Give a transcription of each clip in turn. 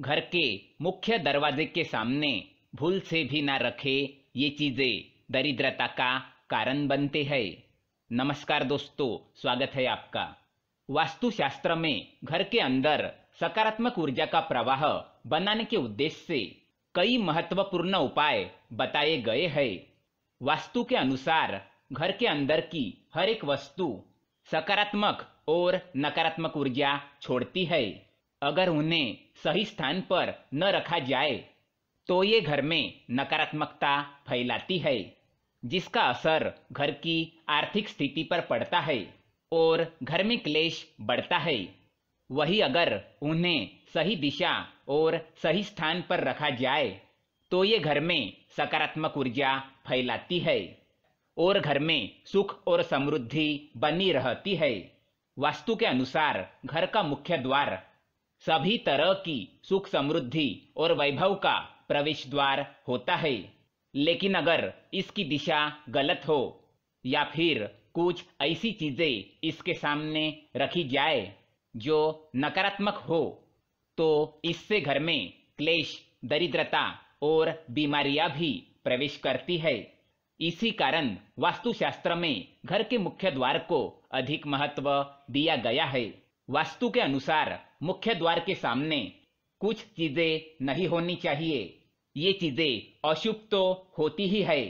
घर के मुख्य दरवाजे के सामने भूल से भी ना रखे ये चीजें दरिद्रता का कारण बनते हैं नमस्कार दोस्तों स्वागत है आपका वास्तुशास्त्र में घर के अंदर सकारात्मक ऊर्जा का प्रवाह बनाने के उद्देश्य से कई महत्वपूर्ण उपाय बताए गए हैं वास्तु के अनुसार घर के अंदर की हर एक वस्तु सकारात्मक और नकारात्मक ऊर्जा छोड़ती है अगर उन्हें सही स्थान पर न रखा जाए तो ये घर में नकारात्मकता फैलाती है जिसका असर घर की आर्थिक स्थिति पर पड़ता है और घर में क्लेश बढ़ता है वही अगर उन्हें सही दिशा और सही स्थान पर रखा जाए तो ये घर में सकारात्मक ऊर्जा फैलाती है और घर में सुख और समृद्धि बनी रहती है वास्तु के अनुसार घर का मुख्य द्वार सभी तरह की सुख समृद्धि और वैभव का प्रवेश द्वार होता है लेकिन अगर इसकी दिशा गलत हो या फिर कुछ ऐसी चीजें इसके सामने रखी जाए जो नकारात्मक हो तो इससे घर में क्लेश दरिद्रता और बीमारियां भी प्रवेश करती है इसी कारण वास्तुशास्त्र में घर के मुख्य द्वार को अधिक महत्व दिया गया है वास्तु के अनुसार मुख्य द्वार के सामने कुछ चीजें नहीं होनी चाहिए ये चीजें अशुभ तो होती ही है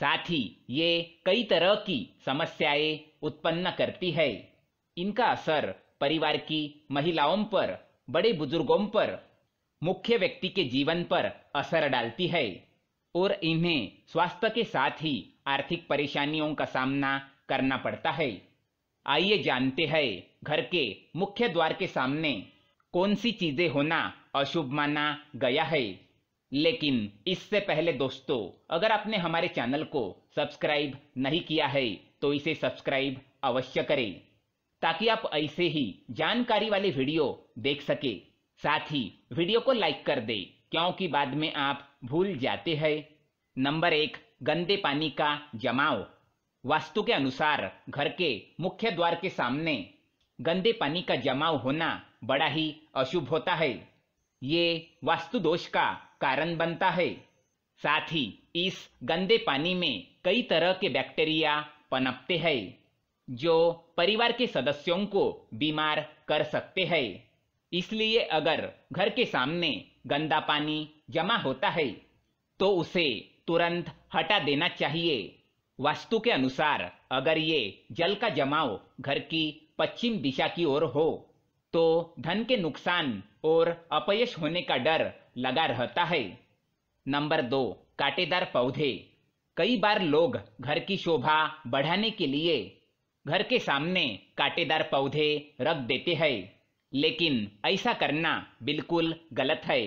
साथ ही ये कई तरह की समस्याएं उत्पन्न करती है इनका असर परिवार की महिलाओं पर बड़े बुजुर्गों पर मुख्य व्यक्ति के जीवन पर असर डालती है और इन्हें स्वास्थ्य के साथ ही आर्थिक परेशानियों का सामना करना पड़ता है आइए जानते हैं घर के मुख्य द्वार के सामने कौन सी चीजें होना अशुभ माना गया है लेकिन इससे पहले दोस्तों अगर आपने हमारे चैनल को सब्सक्राइब नहीं किया है तो इसे सब्सक्राइब अवश्य करें ताकि आप ऐसे ही जानकारी वाले वीडियो देख सके साथ ही वीडियो को लाइक कर दे क्योंकि बाद में आप भूल जाते हैं नंबर एक गंदे पानी का जमाव वास्तु के अनुसार घर के मुख्य द्वार के सामने गंदे पानी का जमाव होना बड़ा ही अशुभ होता है ये वास्तु दोष का कारण बनता है साथ ही इस गंदे पानी में कई तरह के बैक्टीरिया पनपते हैं जो परिवार के सदस्यों को बीमार कर सकते हैं इसलिए अगर घर के सामने गंदा पानी जमा होता है तो उसे तुरंत हटा देना चाहिए वास्तु के अनुसार अगर ये जल का जमाव घर की पश्चिम दिशा की ओर हो तो धन के नुकसान और अपयश होने का डर लगा रहता है नंबर दो काटेदार पौधे कई बार लोग घर की शोभा बढ़ाने के लिए घर के सामने काटेदार पौधे रख देते हैं लेकिन ऐसा करना बिल्कुल गलत है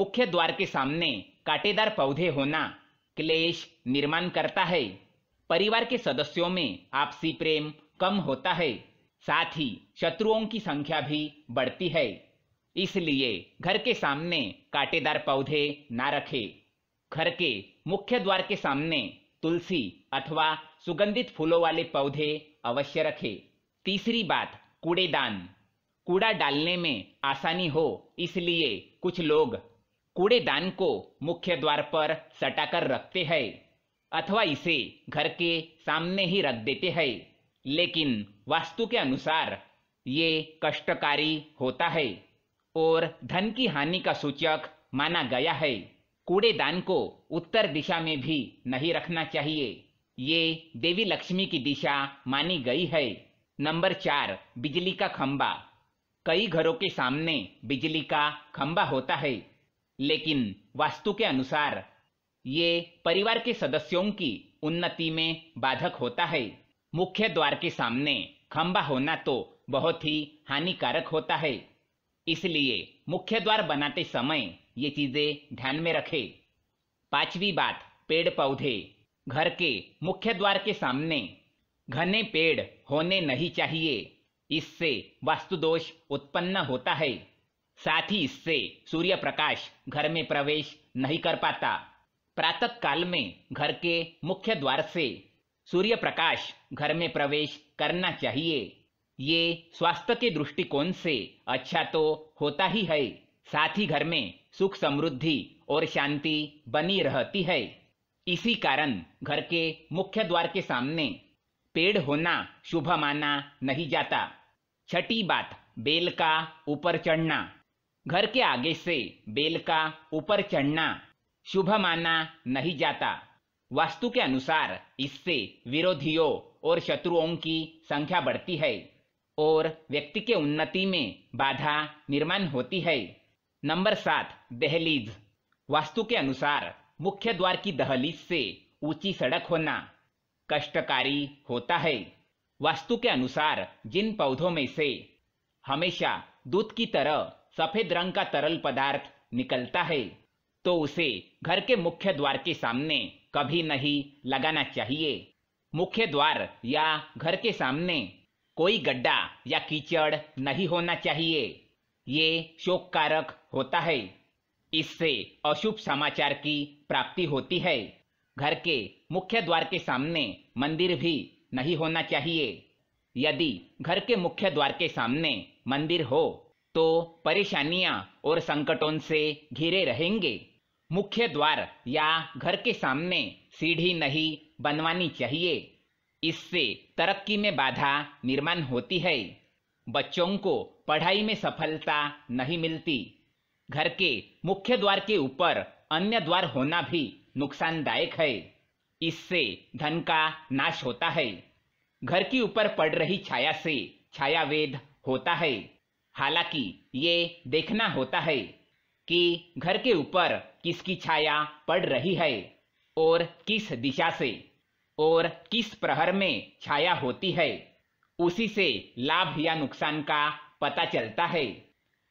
मुख्य द्वार के सामने काटेदार पौधे होना क्लेश निर्माण करता है परिवार के सदस्यों में आपसी प्रेम कम होता है साथ ही शत्रुओं की संख्या भी बढ़ती है इसलिए घर के सामने कांटेदार पौधे ना रखें घर के मुख्य द्वार के सामने तुलसी अथवा सुगंधित फूलों वाले पौधे अवश्य रखें तीसरी बात कूड़ेदान कूड़ा डालने में आसानी हो इसलिए कुछ लोग कूड़ेदान को मुख्य द्वार पर सटाकर रखते हैं अथवा इसे घर के सामने ही रख देते हैं लेकिन वास्तु के अनुसार ये कष्टकारी होता है और धन की हानि का सूचक माना गया है कूड़ेदान को उत्तर दिशा में भी नहीं रखना चाहिए ये देवी लक्ष्मी की दिशा मानी गई है नंबर चार बिजली का खंबा कई घरों के सामने बिजली का खंबा होता है लेकिन वास्तु के अनुसार ये परिवार के सदस्यों की उन्नति में बाधक होता है मुख्य द्वार के सामने खंबा होना तो बहुत ही हानिकारक होता है इसलिए मुख्य द्वार बनाते समय ये चीजें ध्यान में रखें पांचवी बात पेड़ पौधे घर के मुख्य द्वार के सामने घने पेड़ होने नहीं चाहिए इससे वास्तु दोष उत्पन्न होता है साथ ही इससे सूर्य प्रकाश घर में प्रवेश नहीं कर पाता प्रातः काल में घर के मुख्य द्वार से सूर्य प्रकाश घर में प्रवेश करना चाहिए ये स्वास्थ्य के दृष्टिकोण से अच्छा तो होता ही है साथ ही घर में सुख समृद्धि और शांति बनी रहती है इसी कारण घर के मुख्य द्वार के सामने पेड़ होना शुभ माना नहीं जाता छठी बात बेल का ऊपर चढ़ना घर के आगे से बेल का ऊपर चढ़ना शुभ माना नहीं जाता वास्तु के अनुसार इससे विरोधियों और शत्रुओं की संख्या बढ़ती है और व्यक्ति के उन्नति में बाधा निर्माण होती है नंबर सात दहलीज वास्तु के अनुसार मुख्य द्वार की दहलीज से ऊंची सड़क होना कष्टकारी होता है वास्तु के अनुसार जिन पौधों में से हमेशा दूध की तरह सफेद रंग का तरल पदार्थ निकलता है तो उसे घर के मुख्य द्वार के सामने कभी नहीं लगाना चाहिए मुख्य द्वार या घर के सामने कोई गड्ढा या कीचड़ नहीं होना चाहिए ये शोक कारक होता है इससे अशुभ समाचार की प्राप्ति होती है घर के मुख्य द्वार के सामने मंदिर भी नहीं होना चाहिए यदि घर के मुख्य द्वार के सामने मंदिर हो तो परेशानियां और संकटों से घिरे रहेंगे मुख्य द्वार या घर के सामने सीढ़ी नहीं बनवानी चाहिए इससे तरक्की में बाधा निर्माण होती है बच्चों को पढ़ाई में सफलता नहीं मिलती घर के मुख्य द्वार के ऊपर अन्य द्वार होना भी नुकसानदायक है इससे धन का नाश होता है घर के ऊपर पड़ रही छाया से छायावेद होता है हालांकि ये देखना होता है कि घर के ऊपर किसकी छाया पड़ रही है और किस दिशा से और किस प्रहर में छाया होती है उसी से लाभ या नुकसान का पता चलता है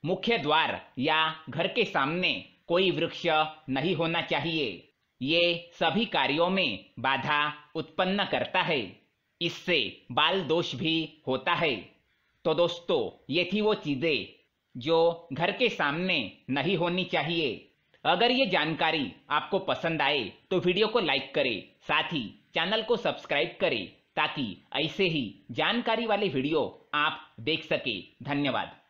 मुख्य द्वार या घर के सामने कोई वृक्ष नहीं होना चाहिए ये सभी कार्यों में बाधा उत्पन्न करता है इससे बाल दोष भी होता है तो दोस्तों ये थी वो चीज़ें जो घर के सामने नहीं होनी चाहिए अगर ये जानकारी आपको पसंद आए तो वीडियो को लाइक करें साथ ही चैनल को सब्सक्राइब करें ताकि ऐसे ही जानकारी वाले वीडियो आप देख सके धन्यवाद